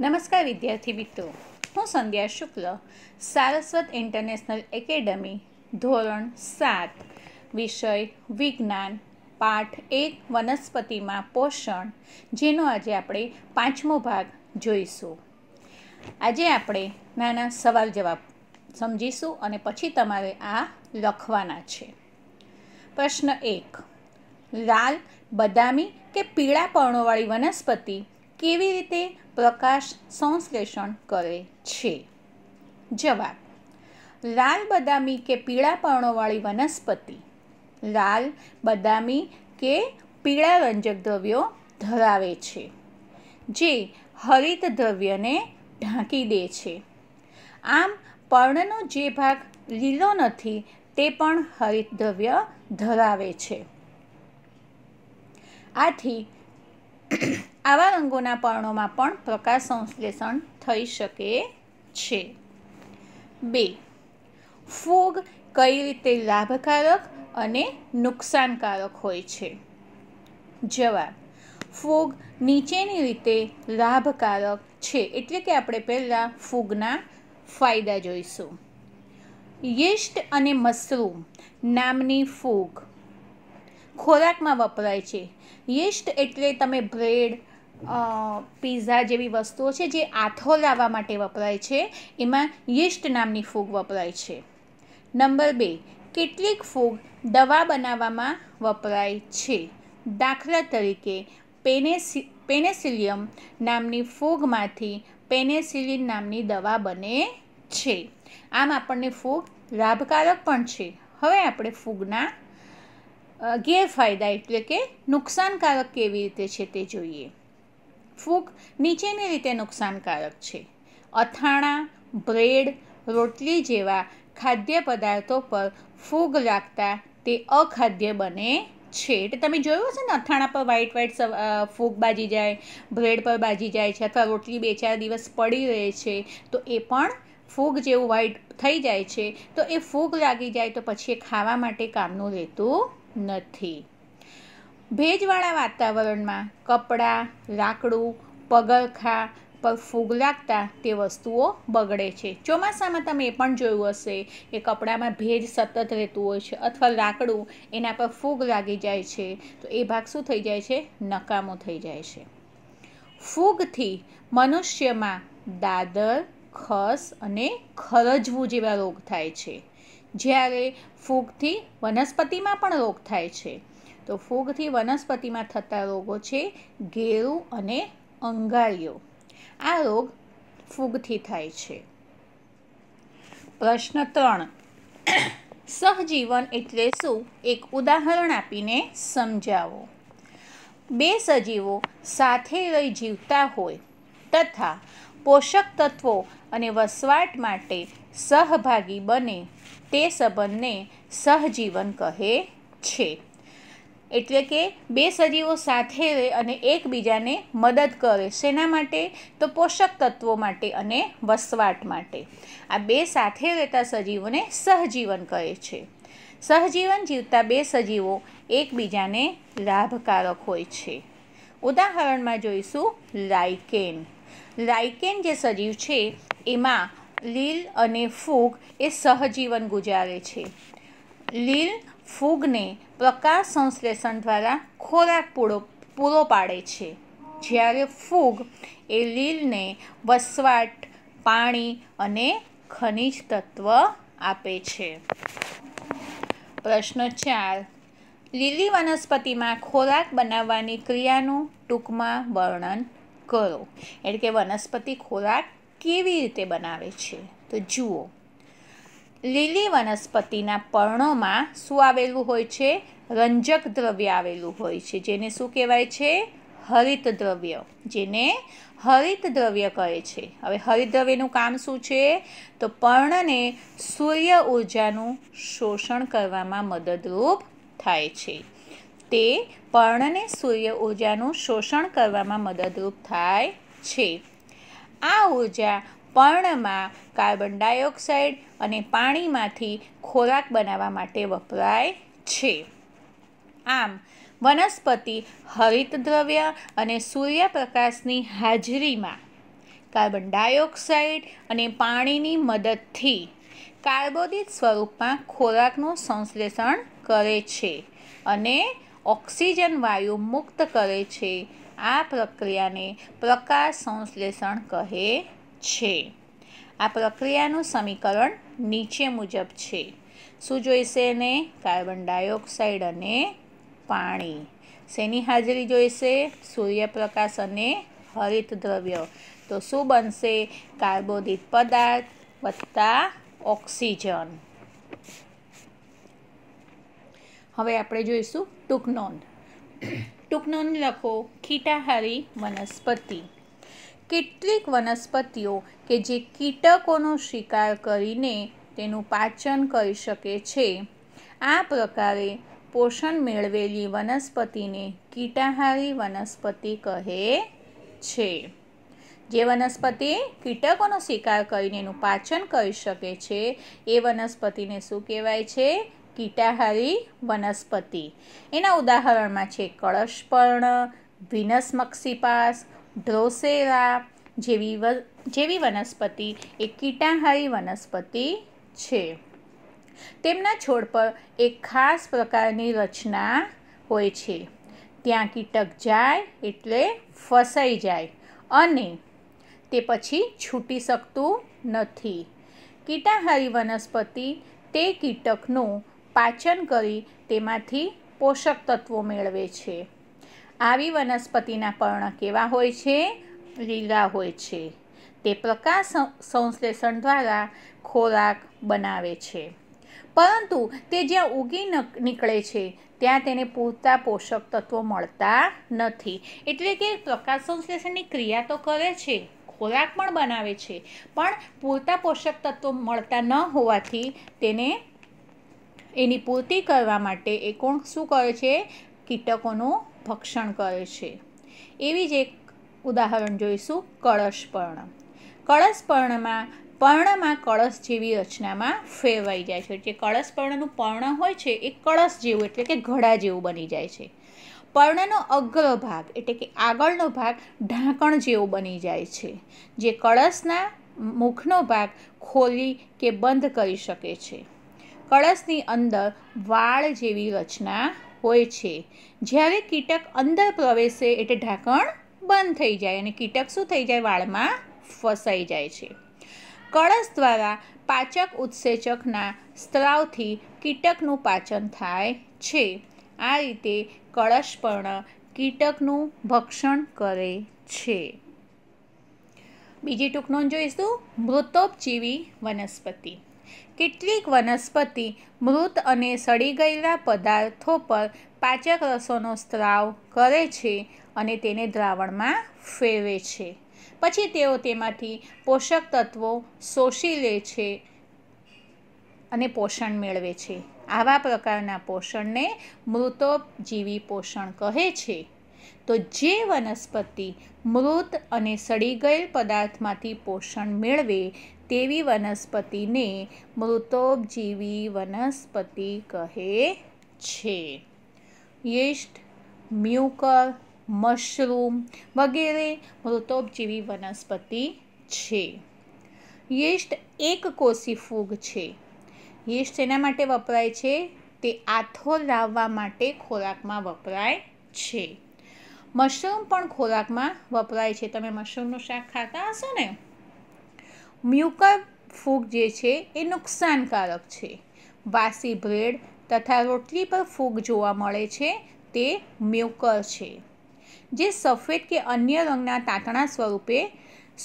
નમસ્કાર વિદ્યાર્થી મિત્રો હું સંધ્યા શુક્લ સારસ્વત ઇન્ટરનેશનલ એકેડમી ધોરણ સાત વિષય વિજ્ઞાન પાઠ એક વનસ્પતિમાં પોષણ જેનો આજે આપણે પાંચમો ભાગ જોઈશું આજે આપણે નાના સવાલ જવાબ સમજીશું અને પછી તમારે આ લખવાના છે પ્રશ્ન એક લાલ બદામી કે પીળા પર્ણોવાળી વનસ્પતિ કેવી રીતે પ્રકાશ સંશ્લેષણ કરે છે જવાબ લાલ બદામી કે પીળા પર્ણોવાળી વનસ્પતિ લાલ બદામી કે પીળા રંજક દ્રવ્યો ધરાવે છે જે હરિત દ્રવ્યને ઢાંકી દે છે આમ પર્ણનો જે ભાગ લીલો નથી તે પણ હરિતદ્રવ્ય ધરાવે છે આથી આવા રંગોના પર્ણોમાં પણ પ્રકાશ સંશ્લેષણ થઈ શકે છે બે ફૂગ કઈ રીતે લાભકારક અને નુકસાનકારક હોય છે જવાબ ફૂગ નીચેની રીતે લાભકારક છે એટલે કે આપણે પહેલાં ફૂગના ફાયદા જોઈશું યીસ્ટ અને મશરૂમ નામની ફૂગ ખોરાકમાં વપરાય છે યીસ્ટ એટલે તમે બ્રેડ પીઝા જેવી વસ્તુઓ છે જે આથો લાવવા માટે વપરાય છે એમાં યીસ્ટ નામની ફૂગ વપરાય છે નંબર બે કેટલીક ફૂગ દવા બનાવવામાં વપરાય છે દાખલા તરીકે પેનેસી પેનેસિલિયમ નામની ફૂગમાંથી પેનેસિલિન નામની દવા બને છે આમ આપણને ફૂગ લાભકારક પણ છે હવે આપણે ફૂગના ગેરફાયદા એટલે કે નુકસાનકારક કેવી રીતે છે તે જોઈએ ફૂગ નીચેની રીતે નુકસાનકારક છે અથાણા બ્રેડ રોટલી જેવા ખાદ્ય પદાર્થો પર ફૂગ લાગતા તે અખાદ્ય બને છે એટલે તમે જોયું હશે ને અથાણા પર વ્હાઈટ વ્હાઈટ ફૂગ બાજી જાય બ્રેડ પર બાજી જાય છે અથવા રોટલી બે ચાર દિવસ પડી રહે છે તો એ પણ ફૂગ જેવું વ્હાઈટ થઈ જાય છે તો એ ફૂગ લાગી જાય તો પછી એ ખાવા માટે કામનું રહેતું નથી ભેજવાળા વાતાવરણમાં કપડાં લાકડું પગરખાં પર ફૂગ લાગતા તે વસ્તુઓ બગડે છે ચોમાસામાં તમે એ પણ જોયું હશે કે કપડામાં ભેજ સતત રહેતું હોય છે અથવા લાકડું એના પર ફૂગ લાગી જાય છે તો એ ભાગ શું થઈ જાય છે નકામું થઈ જાય છે ફૂગથી મનુષ્યમાં દાદર ખસ અને ખરજવું જેવા રોગ થાય છે જ્યારે ફૂગથી વનસ્પતિમાં પણ રોગ થાય છે તો ફૂગથી વનસ્પતિમાં થતા રોગો છે ગેરું અને અંગારીઓ આ રોગ ફૂગથી થાય છે પ્રશ્ન ત્રણ સહજીવન એટલે શું એક ઉદાહરણ આપીને સમજાવો બે સજીવો સાથે રહી જીવતા હોય તથા પોષક તત્વો અને વસવાટ માટે સહભાગી બને તે સંબંધને સહજીવન કહે છે એટલે કે બે સજીવો સાથે રહે અને એકબીજાને મદદ કરે શેના માટે તો પોષક તત્વો માટે અને વસવાટ માટે આ બે સાથે રહેતા સજીવોને સહજીવન કહે છે સહજીવન જીવતા બે સજીવો એકબીજાને લાભકારક હોય છે ઉદાહરણમાં જોઈશું લાઇકેન લાઇકેન જે સજીવ છે એમાં લીલ અને ફૂગ એ સહજીવન ગુજારે છે લીલ ફૂગને પ્રકાશ સંશ્લેષણ દ્વારા ખોરાક પૂરો પૂરો પાડે છે જ્યારે ફૂગ એ લીલને વસવાટ પાણી અને ખનિજ તત્વ આપે છે પ્રશ્ન ચાર લીલી વનસ્પતિમાં ખોરાક બનાવવાની ક્રિયાનું ટૂંકમાં વર્ણન કરો એટલે કે વનસ્પતિ ખોરાક કેવી રીતે બનાવે છે તો જુઓ લીલી વનસ્પતિના પર્ણોમાં શું આવેલું હોય છે રંજક દ્રવ્ય આવેલું હોય છે જેને શું કહેવાય છે હરિત દ્રવ્ય જેને હરિત દ્રવ્ય કહે છે હવે હરિત દ્રવ્યનું કામ શું છે તો પર્ણને સૂર્ય ઉર્જાનું શોષણ કરવામાં મદદરૂપ થાય છે તે પર્ણને સૂર્ય ઉર્જાનું શોષણ કરવામાં મદદરૂપ થાય છે આ ઉર્જા પર્ણમાં કાર્બન ડાયોક્સાઇડ અને પાણીમાંથી ખોરાક બનાવવા માટે વપરાય છે આમ વનસ્પતિ હરિત દ્રવ્ય અને સૂર્યપ્રકાશની હાજરીમાં કાર્બન ડાયોક્સાઇડ અને પાણીની મદદથી કાર્બોદિત સ્વરૂપમાં ખોરાકનું સંશ્લેષણ કરે છે અને ઓક્સિજન વાયુ મુક્ત કરે છે આ પ્રક્રિયાને પ્રકાશ સંશ્લેષણ કહે છે આ પ્રક્રિયાનું સમીકરણ નીચે મુજબ છે શું જોઈશે એને કાર્બન ડાયોક્સાઇડ અને પાણી શેની હાજરી જોઈશે સૂર્યપ્રકાશ અને હરિત દ્રવ્ય તો શું બનશે કાર્બોદિત પદાર્થ વત્તા ઓક્સિજન હવે આપણે જોઈશું ટૂંક નોંધ ટૂંક નોંધ લખો ખીટાહારી વનસ્પતિ કેટલીક વનસ્પતિઓ કે જે કીટકોનો શિકાર કરીને તેનું પાચન કરી શકે છે આ પ્રકારે પોષણ મેળવેલી વનસ્પતિને કીટાહારી વનસ્પતિ કહે છે જે વનસ્પતિ કીટકોનો શિકાર કરીને એનું પાચન કરી શકે છે એ વનસ્પતિને શું કહેવાય છે કીટાહારી વનસ્પતિ એના ઉદાહરણમાં છે કળશપર્ણ વિનસ મક્ષિપાસ ડ્રોસેરા જેવી જેવી વનસ્પતિ એ કીટાહારી વનસ્પતિ છે તેમના છોડ પર એક ખાસ પ્રકારની રચના હોય છે ત્યાં કીટક જાય એટલે ફસાઈ જાય અને તે પછી છૂટી શકતું નથી કીટાહારી વનસ્પતિ તે કીટકનું પાચન કરી તેમાંથી પોષક તત્વો મેળવે છે આવી વનસ્પતિના પર્ણ કેવા હોય છે લીલા હોય છે તે પ્રકાશ સંશ્લેષણ દ્વારા ખોરાક બનાવે છે પરંતુ તે જ્યાં ઉગી નીકળે છે ત્યાં તેને પૂરતા પોષક તત્વો મળતા નથી એટલે કે પ્રકાશ સંશ્લેષણની ક્રિયા તો કરે છે ખોરાક પણ બનાવે છે પણ પૂરતા પોષક તત્વો મળતા ન હોવાથી તેને એની પૂર્તિ કરવા માટે એ કોણ શું કરે છે કીટકોનું ભક્ષણ કરે છે એવી જ એક ઉદાહરણ જોઈશું કળશપર્ણ કળશપર્ણમાં પર્ણમાં કળશ જેવી રચનામાં ફેરવાઈ જાય છે જે કળશપર્ણનું પર્ણ હોય છે એ કળશ જેવું એટલે કે ઘડા જેવું બની જાય છે પર્ણનો અગ્ર ભાગ એટલે કે આગળનો ભાગ ઢાંકણ જેવો બની જાય છે જે કળશના મુખનો ભાગ ખોલી કે બંધ કરી શકે છે કળશની અંદર વાળ જેવી રચના હોય છે જ્યારે કીટક અંદર પ્રવેશે એટલે ઢાંકણ બંધ થઈ જાય અને કીટક શું થઈ જાય વાળમાં ફસાઈ જાય છે કળશ દ્વારા પાચક ઉત્સેચકના સ્ત્રાવથી કીટકનું પાચન થાય છે આ રીતે કળશ પણ કીટકનું ભક્ષણ કરે છે બીજી ટૂંક નોંધ જોઈશું મૃતોપજીવી વનસ્પતિ કેટલીક વનસ્પતિ મૃત અને સડી ગયેલા પદાર્થો પર પાચક રસોનો સ્ત્રાવ કરે છે અને તેને દ્રાવણમાં ફેરવે છે પછી તેઓ તેમાંથી પોષક તત્વો શોષી લે છે અને પોષણ મેળવે છે આવા પ્રકારના પોષણને મૃતોપજીવી પોષણ કહે છે તો જે વનસ્પતિ મૃત અને સડી ગયેલ પદાર્થમાંથી પોષણ મેળવે તેવી વનસ્પતિને મૃતોપજીવી વનસ્પતિ કહે છે યીસ્ટ મ્યુકર મશરૂમ વગેરે મૃતોપજીવી વનસ્પતિ છે યીસ્ટ એક કોષી ફૂગ છે યીસ્ટ એના માટે વપરાય છે તે આથો લાવવા માટે ખોરાકમાં વપરાય છે મશરૂમ પણ ખોરાકમાં વપરાય છે તમે મશરૂમનું શાક ખાતા હશો ને મ્યુકર ફૂગ જે છે એ નુકસાનકારક છે વાસી બ્રેડ તથા રોટલી પર ફૂગ જોવા મળે છે તે મ્યુકર છે જે સફેદ કે અન્ય રંગના તાતણા સ્વરૂપે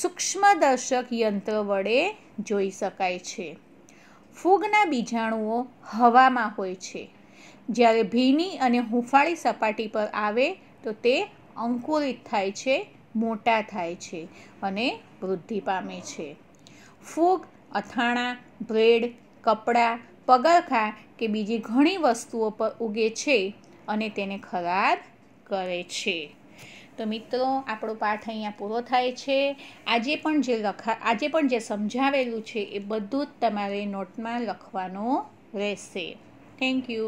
સૂક્ષ્મદર્શક યંત્ર વડે જોઈ શકાય છે ફૂગના બીજાણુઓ હવામાં હોય છે જ્યારે ભીની અને હુંફાળી સપાટી પર આવે તો તે અંકુરિત થાય છે મોટા થાય છે અને વૃદ્ધિ પામે છે ફૂગ અથાણાં બ્રેડ કપડાં પગરખાં કે બીજી ઘણી વસ્તુઓ પર ઉગે છે અને તેને ખરાબ કરે છે તો મિત્રો આપણો પાઠ અહીંયા પૂરો થાય છે આજે પણ જે લખા આજે પણ જે સમજાવેલું છે એ બધું જ તમારે નોટમાં લખવાનું રહેશે થેન્ક યુ